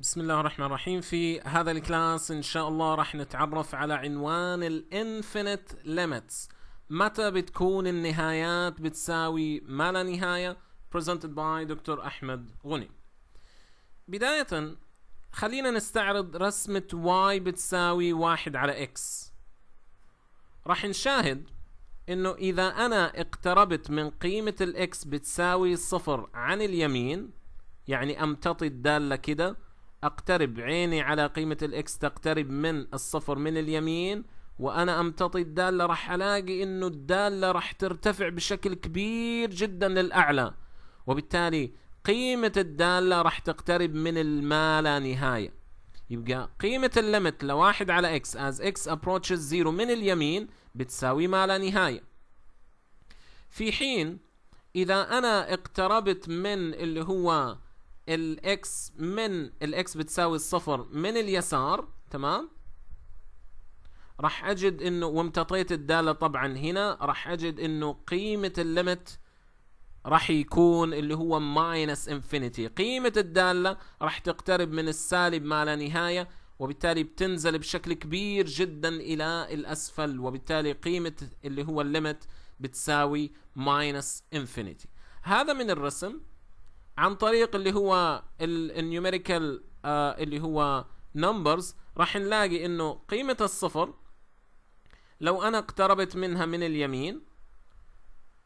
بسم الله الرحمن الرحيم في هذا الكلاس ان شاء الله راح نتعرف على عنوان الانفينيت ليميتس متى بتكون النهايات بتساوي ما لا نهاية presented by دكتور احمد غني بداية خلينا نستعرض رسمة y بتساوي واحد على x راح نشاهد انه اذا انا اقتربت من قيمة الاكس بتساوي صفر عن اليمين يعني امتطي الدالة كده اقترب عيني على قيمة الاكس تقترب من الصفر من اليمين وانا امتطي الدالة راح الاقي انه الدالة راح ترتفع بشكل كبير جدا للاعلى وبالتالي قيمة الدالة راح تقترب من الما لا نهاية يبقى قيمة الليمت لواحد على اكس as x approaches zero من اليمين بتساوي ما لا نهاية في حين اذا انا اقتربت من اللي هو الاكس من الاكس بتساوي الصفر من اليسار تمام راح اجد انه وامتطيت الداله طبعا هنا راح اجد انه قيمه الليمت راح يكون اللي هو ماينس انفينيتي قيمه الداله راح تقترب من السالب ما لا نهايه وبالتالي بتنزل بشكل كبير جدا الى الاسفل وبالتالي قيمه اللي هو الليمت بتساوي ماينس انفينيتي هذا من الرسم عن طريق اللي هو النيوميريكال آه اللي هو نمبرز راح نلاقي انه قيمة الصفر لو انا اقتربت منها من اليمين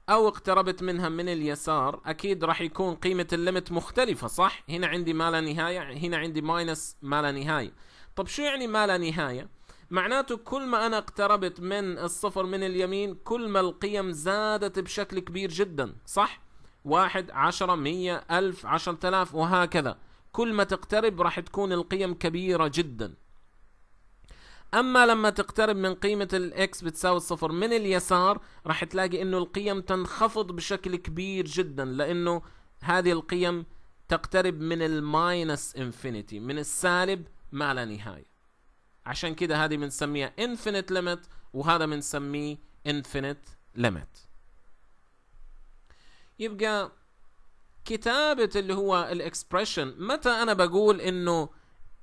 او اقتربت منها من اليسار اكيد راح يكون قيمة الليمت مختلفة صح هنا عندي ما لا نهاية هنا عندي ماينس ما لا نهاية طب شو يعني ما لا نهاية معناته كل ما انا اقتربت من الصفر من اليمين كل ما القيم زادت بشكل كبير جدا صح واحد عشرة مية ألف عشرة آلاف وهكذا كل ما تقترب راح تكون القيم كبيرة جدا أما لما تقترب من قيمة الإكس بتساوي الصفر من اليسار راح تلاقي إنه القيم تنخفض بشكل كبير جدا لأنه هذه القيم تقترب من الماينس انفينيتي من السالب ما لا نهاية عشان كده هذه بنسميها انفينيت ليميت وهذا بنسميه انفينيت ليميت يبقى كتابة اللي هو الاكسبريشن متى انا بقول انه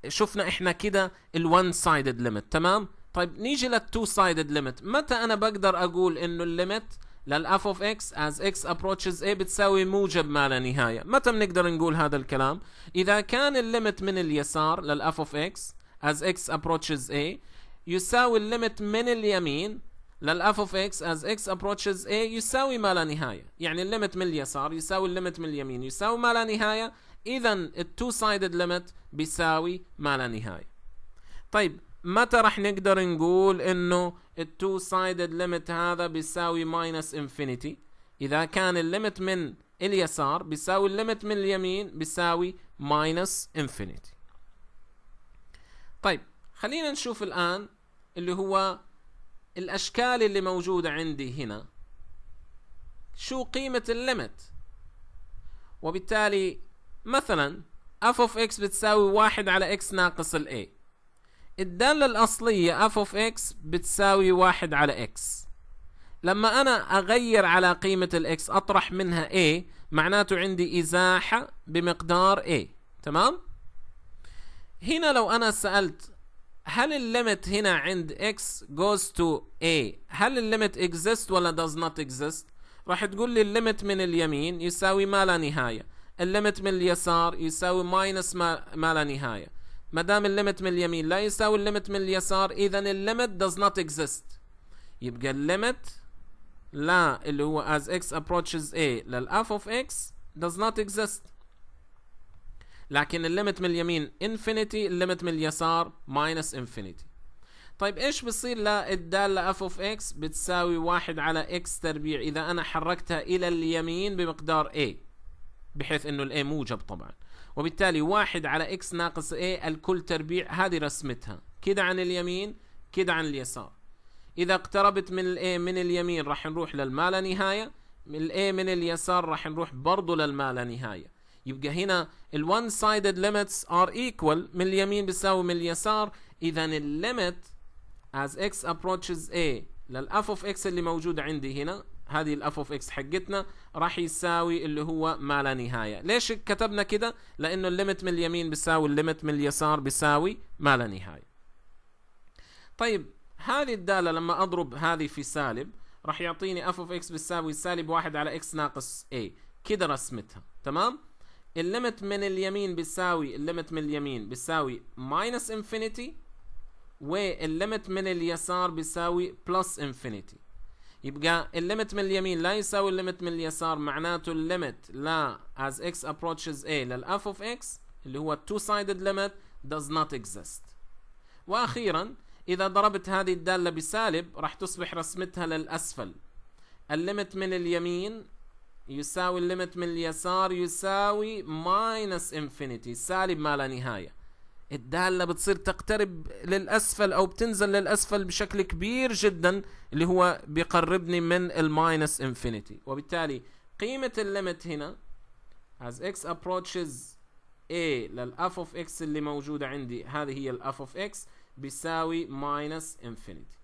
شفنا احنا كده الوان سايدد ليميت تمام طيب نيجي للتو سايدد ليميت متى انا بقدر اقول انه الليميت للاف اوف اكس از اكس ابروتشز اي بتساوي موجب ما لا نهايه متى بنقدر نقول هذا الكلام اذا كان الليميت من اليسار للاف اوف اكس از اكس ابروتشز اي يساوي الليمت من اليمين للاف اوف اكس از اكس ابروتشز اي يساوي ما لا نهايه يعني الليمت من اليسار يساوي الليمت من اليمين يساوي ما لا نهايه اذا التو سايدد ليمت بيساوي ما لا نهايه طيب متى راح نقدر نقول انه التو سايدد ليمت هذا بيساوي ماينس انفينيتي اذا كان الليمت من اليسار بيساوي الليمت من اليمين بيساوي ماينس انفينيتي طيب خلينا نشوف الان اللي هو الأشكال اللي موجودة عندي هنا شو قيمة الليمت وبالتالي مثلا اف اوف اكس بتساوي واحد على x ناقص a الدالة الأصلية اف اوف اكس بتساوي واحد على x لما أنا أغير على قيمة الاكس أطرح منها a معناته عندي إزاحة بمقدار a تمام؟ هنا لو أنا سألت هل الليمت هنا عند x goes to a هل الليمت exist ولا does not exist راح تقول لي الليمت من اليمين يساوي ما لا نهاية الليمت من اليسار يساوي minus ما, ما لا نهاية مدام الليمت من اليمين لا يساوي الليمت من اليسار اذا الليمت does not exist يبقى الليمت لا اللي هو as x approaches a للf of x does not exist لكن الليمت من اليمين انفينيتي الليمت من اليسار ماينس انفينيتي طيب ايش بصير للدالة اف اوف اكس بتساوي واحد على اكس تربيع اذا انا حركتها الى اليمين بمقدار a بحيث انه الاي موجب طبعا وبالتالي واحد على اكس ناقص a الكل تربيع هذه رسمتها كده عن اليمين كده عن اليسار اذا اقتربت من الاي من اليمين راح نروح للمالا نهايه من الاي من اليسار راح نروح برضو للمالا نهايه يبقى هنا one-sided limits ار ايكوال من اليمين بيساوي من اليسار اذا الليمت as x approaches a للاف اوف x اللي موجود عندي هنا هذه الاف اوف x حقتنا راح يساوي اللي هو ما لا نهايه ليش كتبنا كده لانه الليمت من اليمين بيساوي الليمت من اليسار بيساوي ما لا نهايه طيب هذه الداله لما اضرب هذه في سالب راح يعطيني اف اوف x بتساوي سالب واحد على x ناقص a كده رسمتها تمام الليمت من اليمين بيساوي الليمت من اليمين بيساوي ماينس انفينيتي والليمت من اليسار بيساوي بلس انفينيتي يبقى الليمت من اليمين لا يساوي الليمت من اليسار معناته الليمت لا as x approaches a للاف of x اللي هو two sided limit does not exist واخيرا اذا ضربت هذه الدالة بسالب راح تصبح رسمتها للاسفل الليمت من اليمين يساوي الليمت من اليسار يساوي ماينس انفينيتي سالب ما لا نهاية الدالة بتصير تقترب للأسفل أو بتنزل للأسفل بشكل كبير جدا اللي هو بيقربني من الماينس انفينيتي وبالتالي قيمة الليمت هنا as x approaches a للاف of x اللي موجودة عندي هذه هي الاف of x بيساوي ماينس انفينيتي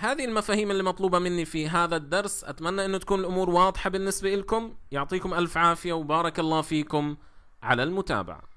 هذه المفاهيم اللي مطلوبة مني في هذا الدرس أتمنى أن تكون الأمور واضحة بالنسبة لكم يعطيكم ألف عافية وبارك الله فيكم على المتابعة